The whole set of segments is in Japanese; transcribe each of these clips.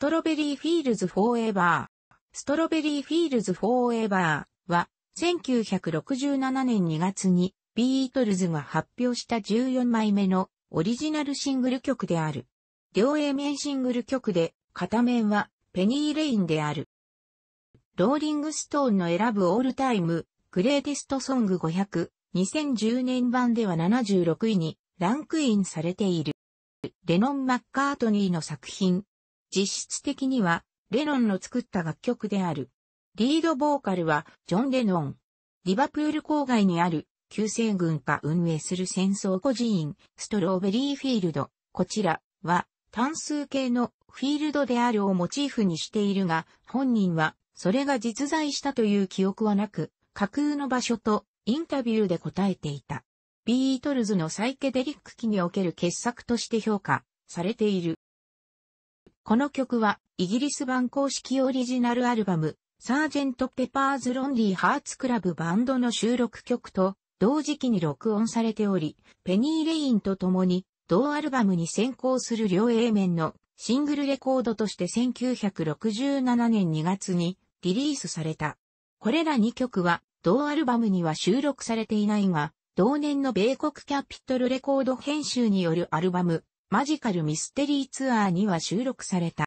ストロベリーフィールズフォーエバー。ストロベリーフィールズフォーエバーは、1967年2月にビートルズが発表した14枚目のオリジナルシングル曲である。両 A 面シングル曲で、片面はペニーレインである。ローリングストーンの選ぶオールタイム、グレーテストソング500、2010年版では76位にランクインされている。レノン・マッカートニーの作品、実質的には、レノンの作った楽曲である。リードボーカルは、ジョン・レノン。リバプール郊外にある、旧戦軍が運営する戦争孤児院、ストローベリーフィールド。こちらは、単数形のフィールドであるをモチーフにしているが、本人は、それが実在したという記憶はなく、架空の場所とインタビューで答えていた。ビートルズのサイケデリック期における傑作として評価されている。この曲は、イギリス版公式オリジナルアルバム、サージェント・ペパーズ・ロンリー・ハーツ・クラブバンドの収録曲と、同時期に録音されており、ペニー・レインと共に、同アルバムに先行する両 A 面のシングルレコードとして1967年2月にリリースされた。これら2曲は同アルバムには収録されていないが、同年の米国キャピトルレコード編集によるアルバムマジカルミステリーツアーには収録された。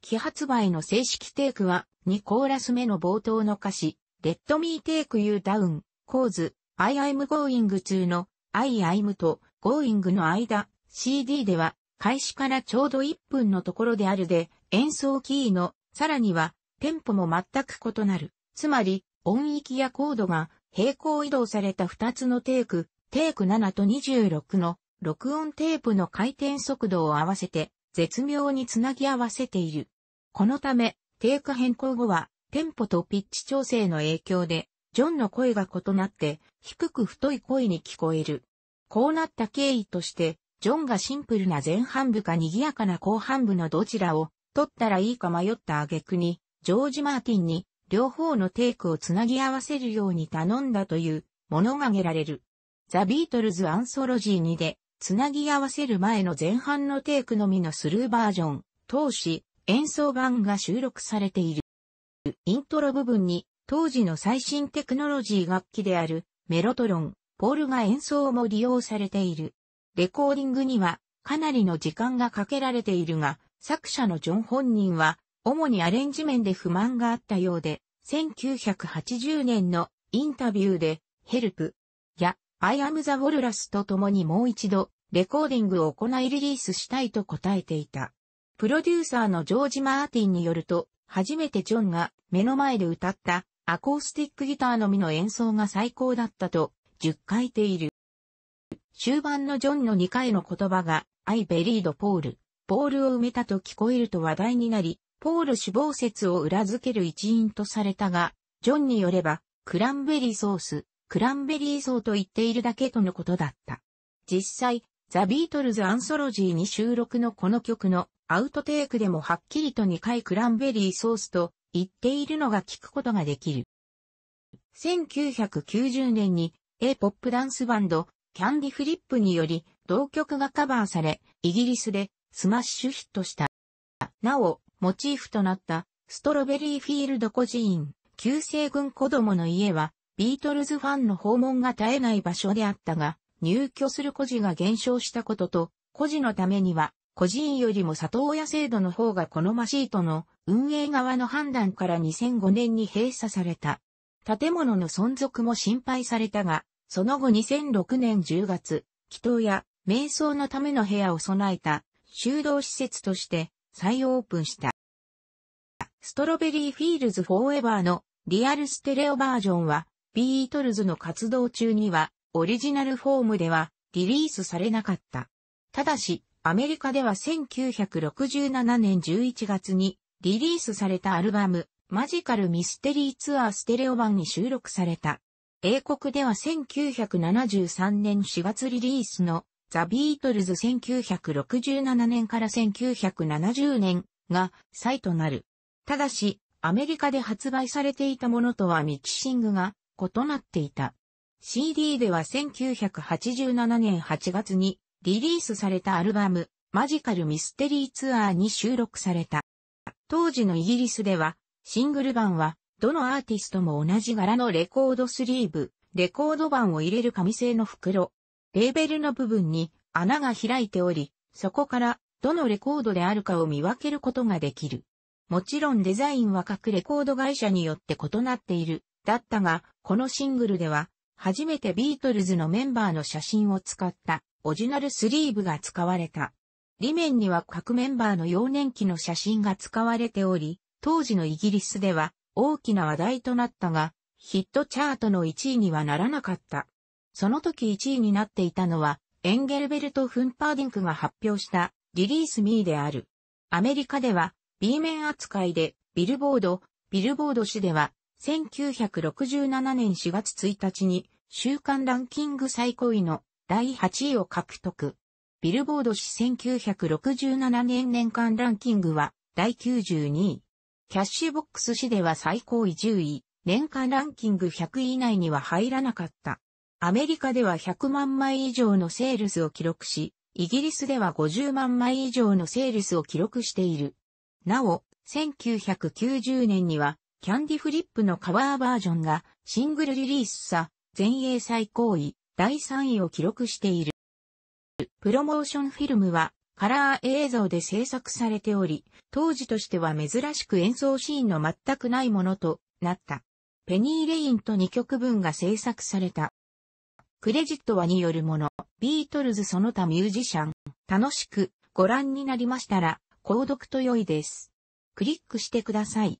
期発売の正式テイクは、2コーラス目の冒頭の歌詞、Let me take you down, cause, I am going to の I am と going の間、CD では、開始からちょうど1分のところであるで、演奏キーの、さらには、テンポも全く異なる。つまり、音域やコードが、平行移動された2つのテイク、テイク7と26の録音テープの回転速度を合わせて絶妙につなぎ合わせている。このため、テイク変更後は、テンポとピッチ調整の影響で、ジョンの声が異なって、低く太い声に聞こえる。こうなった経緯として、ジョンがシンプルな前半部か賑やかな後半部のどちらを取ったらいいか迷った挙句に、ジョージ・マーティンに両方のテイクをつなぎ合わせるように頼んだというものが挙げられる。ザ・ビートルズ・アンソロジー2でつなぎ合わせる前の前半のテイクのみのスルーバージョン、当時、演奏版が収録されている。イントロ部分に、当時の最新テクノロジー楽器である、メロトロン、ポールが演奏も利用されている。レコーディングには、かなりの時間がかけられているが、作者のジョン本人は、主にアレンジ面で不満があったようで、1980年のインタビューで、ヘルプやアイアムザ・ウォルラスと共にもう一度レコーディングを行いリリースしたいと答えていた。プロデューサーのジョージ・マーティンによると、初めてジョンが目の前で歌ったアコースティックギターのみの演奏が最高だったと、10回ている。終盤のジョンの2回の言葉が、アイ・ベリード・ポール、ポールを埋めたと聞こえると話題になり、ポール死亡説を裏付ける一因とされたが、ジョンによれば、クランベリーソース、クランベリーソーと言っているだけとのことだった。実際、ザ・ビートルズ・アンソロジーに収録のこの曲のアウトテイクでもはっきりと2回クランベリーソースと言っているのが聞くことができる。1990年に A ポップダンスバンドキャンディ・フリップにより同曲がカバーされ、イギリスでスマッシュヒットした。なお、モチーフとなったストロベリーフィールド孤児院、旧西軍子供の家はビートルズファンの訪問が絶えない場所であったが、入居する孤児が減少したことと、孤児のためには、孤児院よりも里親制度の方が好ましいとの運営側の判断から2005年に閉鎖された。建物の存続も心配されたが、その後2006年10月、祈祷や瞑想のための部屋を備えた修道施設として再オープンした。ストロベリーフィールズフォーエバーのリアルステレオバージョンはビートルズの活動中にはオリジナルフォームではリリースされなかった。ただし、アメリカでは1967年11月にリリースされたアルバム、マジカルミステリーツアーステレオ版に収録された。英国では1973年4月リリースのザ・ビートルズ1967年から1970年が再となる。ただし、アメリカで発売されていたものとはミキシングが異なっていた。CD では1987年8月にリリースされたアルバム、マジカルミステリーツアーに収録された。当時のイギリスでは、シングル版は、どのアーティストも同じ柄のレコードスリーブ、レコード版を入れる紙製の袋、レーベルの部分に穴が開いており、そこからどのレコードであるかを見分けることができる。もちろんデザインは各レコード会社によって異なっている。だったが、このシングルでは、初めてビートルズのメンバーの写真を使ったオリジナルスリーブが使われた。裏面には各メンバーの幼年期の写真が使われており、当時のイギリスでは大きな話題となったが、ヒットチャートの1位にはならなかった。その時1位になっていたのは、エンゲルベルト・フンパーディンクが発表したリリース・ミーである。アメリカでは B 面扱いでビルボード、ビルボード誌では1967年4月1日に週間ランキング最高位の第8位を獲得。ビルボード誌1967年年間ランキングは第92位。キャッシュボックス市では最高位10位、年間ランキング100位以内には入らなかった。アメリカでは100万枚以上のセールスを記録し、イギリスでは50万枚以上のセールスを記録している。なお、1990年にはキャンディフリップのカバーバージョンがシングルリリースさ、全英最高位、第3位を記録している。プロモーションフィルムはカラー映像で制作されており、当時としては珍しく演奏シーンの全くないものとなった。ペニー・レインと2曲分が制作された。クレジットはによるもの、ビートルズその他ミュージシャン、楽しくご覧になりましたら、購読と良いです。クリックしてください。